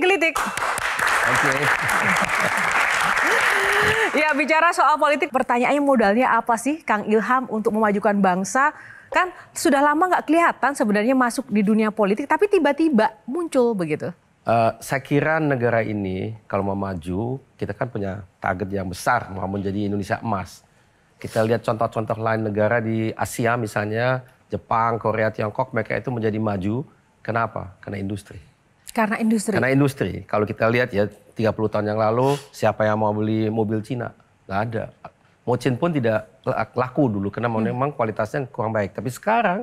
gelitik. Oke. Okay. ya bicara soal politik, pertanyaannya modalnya apa sih Kang Ilham untuk memajukan bangsa? Kan sudah lama nggak kelihatan sebenarnya masuk di dunia politik, tapi tiba-tiba muncul begitu. Uh, saya kira negara ini kalau mau maju, kita kan punya target yang besar mau menjadi Indonesia emas. Kita lihat contoh-contoh lain negara di Asia misalnya, Jepang, Korea, Tiongkok, mereka itu menjadi maju. Kenapa? Karena industri. Karena industri. Karena industri. Kalau kita lihat ya 30 tahun yang lalu siapa yang mau beli mobil Cina? Nggak ada. Mocin pun tidak laku dulu karena hmm. memang kualitasnya kurang baik. Tapi sekarang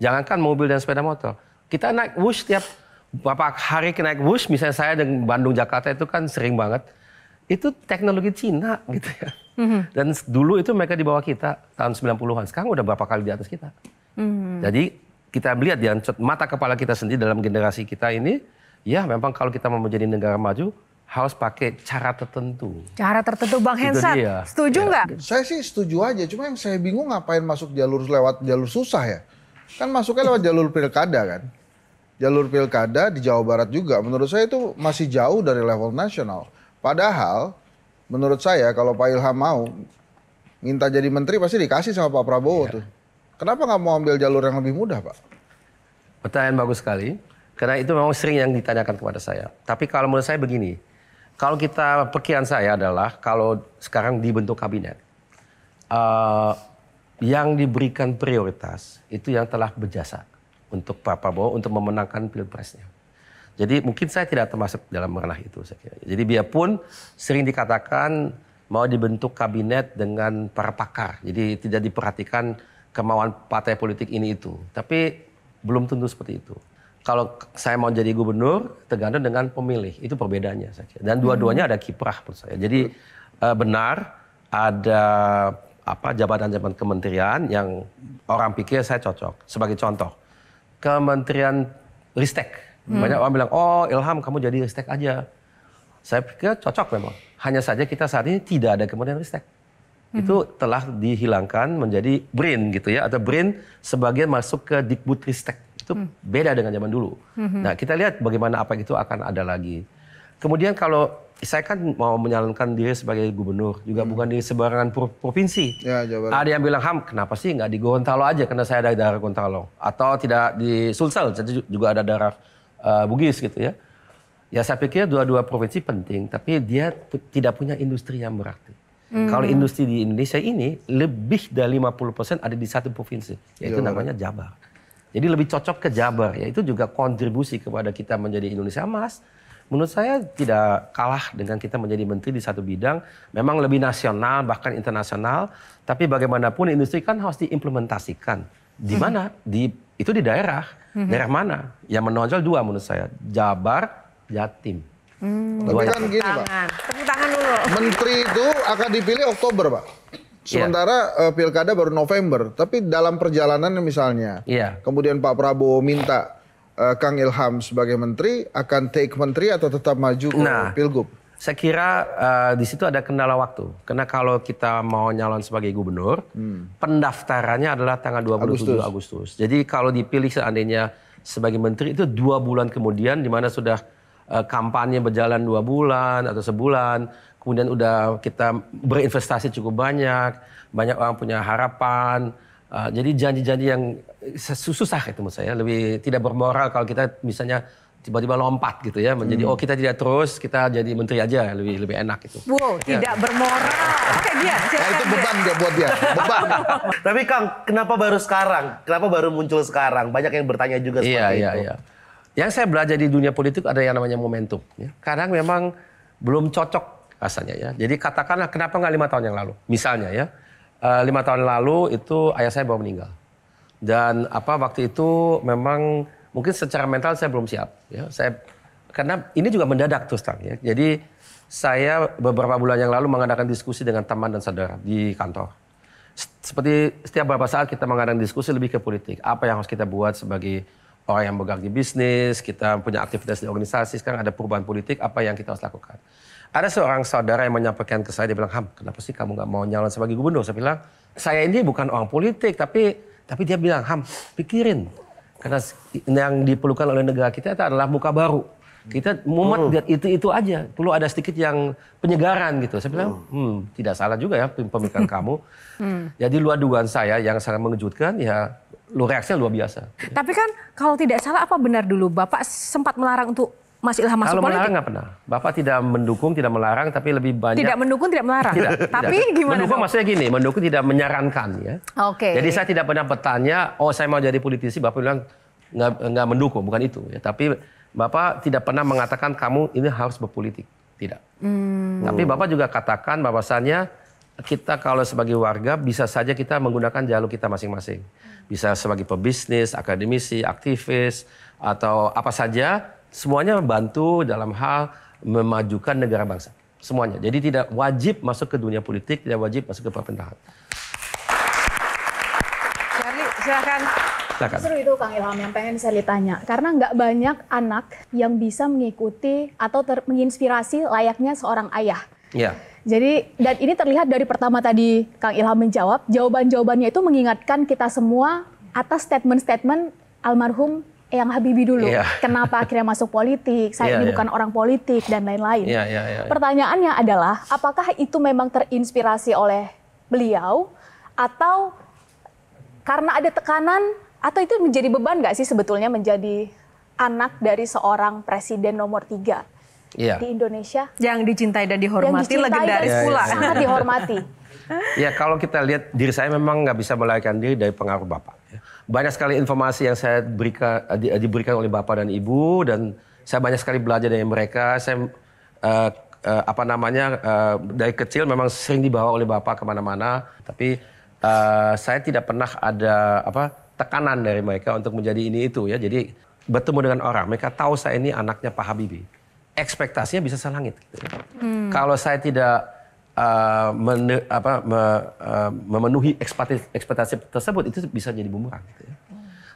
jangankan mobil dan sepeda motor. Kita naik bus tiap berapa hari naik bus misalnya saya dengan Bandung Jakarta itu kan sering banget. Itu teknologi Cina gitu ya. Hmm. Dan dulu itu mereka di bawah kita tahun 90-an. Sekarang udah berapa kali di atas kita. Hmm. Jadi kita melihat ya mata kepala kita sendiri dalam generasi kita ini ya memang kalau kita mau menjadi negara maju harus pakai cara tertentu. Cara tertentu Bang Hensat, setuju ya. nggak? Ya. Saya sih setuju aja, cuma yang saya bingung ngapain masuk jalur lewat jalur susah ya. Kan masuknya lewat jalur pilkada kan. Jalur pilkada di Jawa Barat juga menurut saya itu masih jauh dari level nasional. Padahal menurut saya kalau Pak Ilham mau minta jadi menteri pasti dikasih sama Pak Prabowo ya. tuh. Kenapa nggak mau ambil jalur yang lebih mudah Pak? Pertanyaan bagus sekali. Karena itu memang sering yang ditanyakan kepada saya. Tapi kalau menurut saya begini, kalau kita perkiraan saya adalah kalau sekarang dibentuk kabinet, uh, yang diberikan prioritas itu yang telah berjasa untuk Pak Prabowo untuk memenangkan pilpresnya. Jadi mungkin saya tidak termasuk dalam ranah itu Jadi biarpun sering dikatakan mau dibentuk kabinet dengan para pakar. Jadi tidak diperhatikan kemauan partai politik ini itu. Tapi belum tentu seperti itu kalau saya mau jadi gubernur tergantung dengan pemilih itu perbedaannya saja dan dua-duanya ada kiprah menurut saya jadi eh, benar ada apa jabatan-jabatan kementerian yang orang pikir saya cocok sebagai contoh kementerian ristek hmm. banyak orang bilang oh Ilham kamu jadi ristek aja saya pikir cocok memang hanya saja kita saat ini tidak ada kementerian ristek hmm. itu telah dihilangkan menjadi BRIN gitu ya atau BRIN sebagian masuk ke Dikbud Ristek itu hmm. beda dengan zaman dulu. Hmm. Nah, kita lihat bagaimana apa itu akan ada lagi. Kemudian kalau saya kan mau menyalankan diri sebagai gubernur, juga hmm. bukan di sebarangan provinsi. Ya, Jawa Ada yang bilang, Ham, kenapa sih nggak di Gorontalo aja, karena saya ada daerah Gorontalo. Atau tidak di Sulsel, jadi juga ada daerah uh, Bugis gitu ya. Ya saya pikir dua-dua provinsi penting, tapi dia tidak punya industri yang berarti. Hmm. Kalau industri di Indonesia ini lebih dari 50% ada di satu provinsi, yaitu Jawa namanya Jabar. Jadi lebih cocok ke Jabar ya. Itu juga kontribusi kepada kita menjadi Indonesia emas. Menurut saya tidak kalah dengan kita menjadi menteri di satu bidang. Memang lebih nasional bahkan internasional. Tapi bagaimanapun industri kan harus diimplementasikan. Di hmm. mana? Di itu di daerah. Hmm. Daerah mana? Yang menonjol dua menurut saya. Jabar, Jatim. Hmm. Tapi kan gini Pak. Tepuk tangan dulu. Menteri itu akan dipilih Oktober Pak. Iya. Sementara yeah. uh, pilkada baru November, tapi dalam perjalanan misalnya, yeah. kemudian Pak Prabowo minta uh, Kang Ilham sebagai menteri akan take menteri atau tetap maju ke nah, pilgub? Saya kira uh, di situ ada kendala waktu, karena kalau kita mau nyalon sebagai gubernur, hmm. pendaftarannya adalah tanggal 27 Agustus. Agustus. Jadi kalau dipilih seandainya sebagai menteri itu dua bulan kemudian, di mana sudah uh, kampanye berjalan dua bulan atau sebulan kemudian udah kita berinvestasi cukup banyak, banyak orang punya harapan. Uh, jadi janji-janji yang susah itu menurut saya, lebih tidak bermoral kalau kita misalnya tiba-tiba lompat gitu ya menjadi hmm. oh kita tidak terus kita jadi menteri aja lebih lebih enak gitu. Wow, ya. tidak bermoral. Oke dia, nah, itu beban dia buat dia, beban. Tapi Kang, kenapa baru sekarang? Kenapa baru muncul sekarang? Banyak yang bertanya juga seperti iya, iya itu. Iya, iya. Yang saya belajar di dunia politik ada yang namanya momentum. Ya. Kadang memang belum cocok rasanya ya. Jadi katakanlah kenapa nggak lima tahun yang lalu? Misalnya ya, eh, lima tahun lalu itu ayah saya baru meninggal. Dan apa waktu itu memang mungkin secara mental saya belum siap. Ya, saya karena ini juga mendadak terus terang ya. Jadi saya beberapa bulan yang lalu mengadakan diskusi dengan teman dan saudara di kantor. Seperti setiap beberapa saat kita mengadakan diskusi lebih ke politik. Apa yang harus kita buat sebagai orang yang bergerak di bisnis, kita punya aktivitas di organisasi, sekarang ada perubahan politik, apa yang kita harus lakukan. Ada seorang saudara yang menyampaikan ke saya, dia bilang, Ham, kenapa sih kamu nggak mau nyalon sebagai gubernur? Saya bilang, saya ini bukan orang politik, tapi tapi dia bilang, Ham, pikirin. Karena yang diperlukan oleh negara kita itu adalah muka baru kita mumet hmm. itu-itu aja. Perlu ada sedikit yang penyegaran gitu. Saya bilang, hmm, hmm tidak salah juga ya pemikiran kamu. Hmm. Jadi luar dugaan saya yang sangat mengejutkan ya lu reaksinya luar biasa. Tapi kan kalau tidak salah apa benar dulu Bapak sempat melarang untuk Mas Ilham masuk Kalau melarang nggak pernah. Bapak tidak mendukung, tidak melarang, tapi lebih banyak. Tidak mendukung, tidak melarang. tidak, tapi tidak. gimana? Mendukung dong? maksudnya gini, mendukung tidak menyarankan ya. Oke. Okay. Jadi saya tidak pernah bertanya, oh saya mau jadi politisi, Bapak bilang nggak nggak mendukung, bukan itu ya. Tapi Bapak tidak pernah mengatakan kamu ini harus berpolitik, tidak. Hmm. Tapi Bapak juga katakan bahwasannya kita kalau sebagai warga bisa saja kita menggunakan jalur kita masing-masing. Bisa sebagai pebisnis, akademisi, aktivis, atau apa saja, semuanya membantu dalam hal memajukan negara bangsa. Semuanya. Jadi tidak wajib masuk ke dunia politik, tidak wajib masuk ke pemerintahan. Charlie, silakan. Silakan. Seru itu Kang Ilham yang pengen saya ditanya. Karena nggak banyak anak yang bisa mengikuti atau ter- menginspirasi layaknya seorang ayah. Iya. Jadi dan ini terlihat dari pertama tadi Kang Ilham menjawab, jawaban-jawabannya itu mengingatkan kita semua atas statement-statement almarhum yang Habibie dulu. Yeah. Kenapa akhirnya masuk politik? Saya yeah, ini yeah. bukan orang politik dan lain-lain. Yeah, yeah, yeah, yeah. Pertanyaannya adalah apakah itu memang terinspirasi oleh beliau atau karena ada tekanan atau itu menjadi beban nggak sih sebetulnya menjadi anak dari seorang presiden nomor tiga yeah. di Indonesia? Yang dicintai dan dihormati, yang dicintai legendaris yeah, pula. Iya. Sangat iya. dihormati. ya kalau kita lihat diri saya memang nggak bisa melarikan diri dari pengaruh Bapak. Ya. Banyak sekali informasi yang saya berikan, diberikan oleh Bapak dan Ibu dan saya banyak sekali belajar dari mereka. Saya uh, apa namanya uh, dari kecil memang sering dibawa oleh bapak kemana-mana tapi uh, saya tidak pernah ada apa tekanan dari mereka untuk menjadi ini itu ya. Jadi bertemu dengan orang, mereka tahu saya ini anaknya Pak Habibie. Ekspektasinya bisa selangit. Gitu. Hmm. Kalau saya tidak uh, eh, men, apa, me, uh, memenuhi ekspektasi, ekspektasi tersebut, itu bisa jadi bumerang. Gitu ya.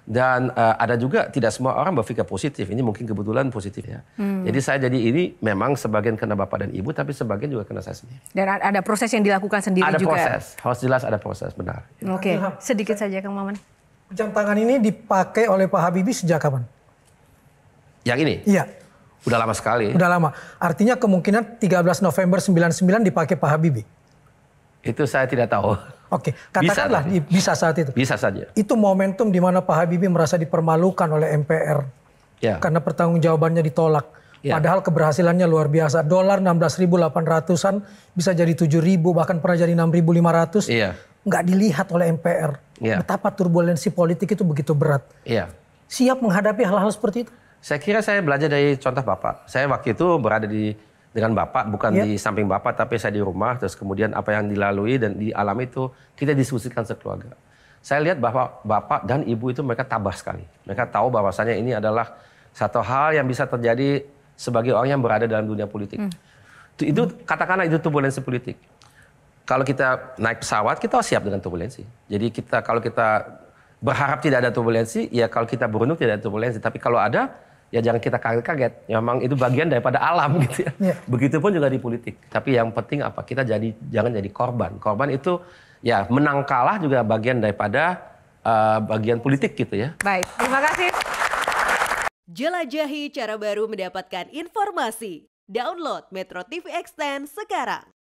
Dan uh, ada juga tidak semua orang berpikir positif. Ini mungkin kebetulan positif ya. Hmm. Jadi saya jadi ini memang sebagian kena bapak dan ibu, tapi sebagian juga kena saya sendiri. Dan ada proses yang dilakukan sendiri ada juga. Ada proses, harus jelas ada proses, benar. Oke, okay. Iya. sedikit saja Kang Maman. Jam tangan ini dipakai oleh Pak Habibie sejak kapan? Yang ini? Iya. Udah lama sekali. Udah lama. Artinya kemungkinan 13 November 99 dipakai Pak Habibie. Itu saya tidak tahu. Oke, katakanlah bisa, bisa saat itu. Bisa saja. Itu momentum di mana Pak Habibie merasa dipermalukan oleh MPR. Ya. Karena pertanggungjawabannya ditolak. Ya. Padahal keberhasilannya luar biasa. Dolar 16.800-an bisa jadi 7.000 bahkan pernah jadi 6.500. Iya nggak dilihat oleh MPR. Yeah. Betapa turbulensi politik itu begitu berat. Yeah. Siap menghadapi hal-hal seperti itu? Saya kira saya belajar dari contoh Bapak. Saya waktu itu berada di dengan Bapak, bukan yeah. di samping Bapak, tapi saya di rumah. Terus kemudian apa yang dilalui dan dialami itu kita diskusikan sekeluarga. Saya lihat bahwa Bapak dan Ibu itu mereka tabah sekali. Mereka tahu bahwasannya ini adalah satu hal yang bisa terjadi sebagai orang yang berada dalam dunia politik. Hmm. Itu katakanlah itu turbulensi politik kalau kita naik pesawat kita siap dengan turbulensi. Jadi kita kalau kita berharap tidak ada turbulensi, ya kalau kita beruntung tidak ada turbulensi. Tapi kalau ada, ya jangan kita kaget-kaget. Ya, memang itu bagian daripada alam gitu ya. Yeah. Begitupun juga di politik. Tapi yang penting apa? Kita jadi jangan jadi korban. Korban itu ya menang kalah juga bagian daripada uh, bagian politik gitu ya. Baik, terima kasih. Jelajahi cara baru mendapatkan informasi. Download Metro TV Extend sekarang.